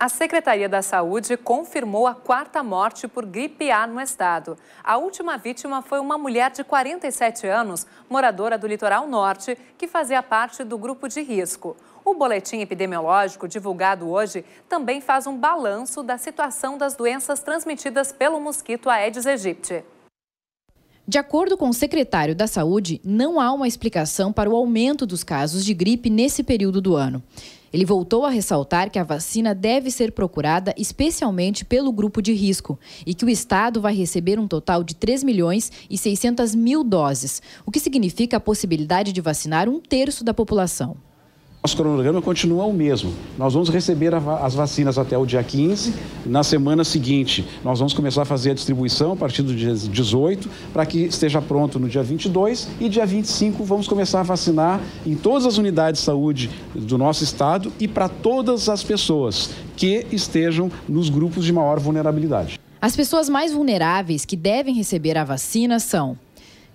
A Secretaria da Saúde confirmou a quarta morte por gripe A no estado. A última vítima foi uma mulher de 47 anos, moradora do litoral norte, que fazia parte do grupo de risco. O boletim epidemiológico divulgado hoje também faz um balanço da situação das doenças transmitidas pelo mosquito Aedes aegypti. De acordo com o secretário da Saúde, não há uma explicação para o aumento dos casos de gripe nesse período do ano. Ele voltou a ressaltar que a vacina deve ser procurada especialmente pelo grupo de risco e que o Estado vai receber um total de 3 milhões e 600 mil doses, o que significa a possibilidade de vacinar um terço da população. Nosso cronograma continua o mesmo. Nós vamos receber as vacinas até o dia 15. Na semana seguinte, nós vamos começar a fazer a distribuição a partir do dia 18, para que esteja pronto no dia 22. E dia 25, vamos começar a vacinar em todas as unidades de saúde do nosso estado e para todas as pessoas que estejam nos grupos de maior vulnerabilidade. As pessoas mais vulneráveis que devem receber a vacina são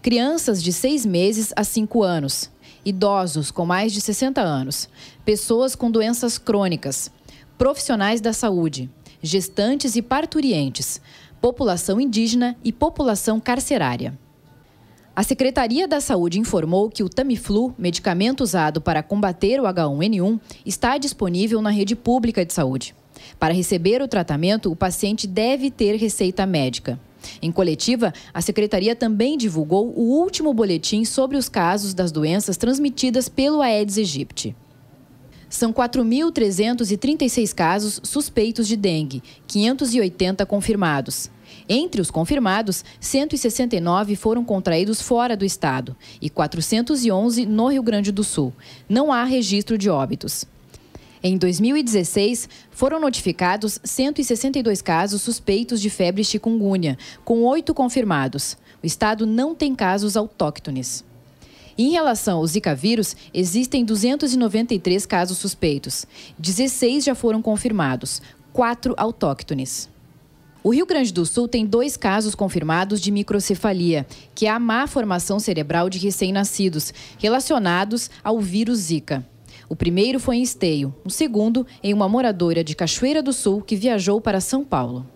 crianças de 6 meses a 5 anos idosos com mais de 60 anos, pessoas com doenças crônicas, profissionais da saúde, gestantes e parturientes, população indígena e população carcerária. A Secretaria da Saúde informou que o Tamiflu, medicamento usado para combater o H1N1, está disponível na rede pública de saúde. Para receber o tratamento, o paciente deve ter receita médica. Em coletiva, a secretaria também divulgou o último boletim sobre os casos das doenças transmitidas pelo Aedes aegypti. São 4.336 casos suspeitos de dengue, 580 confirmados. Entre os confirmados, 169 foram contraídos fora do estado e 411 no Rio Grande do Sul. Não há registro de óbitos. Em 2016, foram notificados 162 casos suspeitos de febre chikungunya, com oito confirmados. O estado não tem casos autóctones. Em relação ao Zika vírus, existem 293 casos suspeitos. 16 já foram confirmados, 4 autóctones. O Rio Grande do Sul tem dois casos confirmados de microcefalia, que é a má formação cerebral de recém-nascidos, relacionados ao vírus Zika. O primeiro foi em Esteio, o segundo em uma moradora de Cachoeira do Sul que viajou para São Paulo.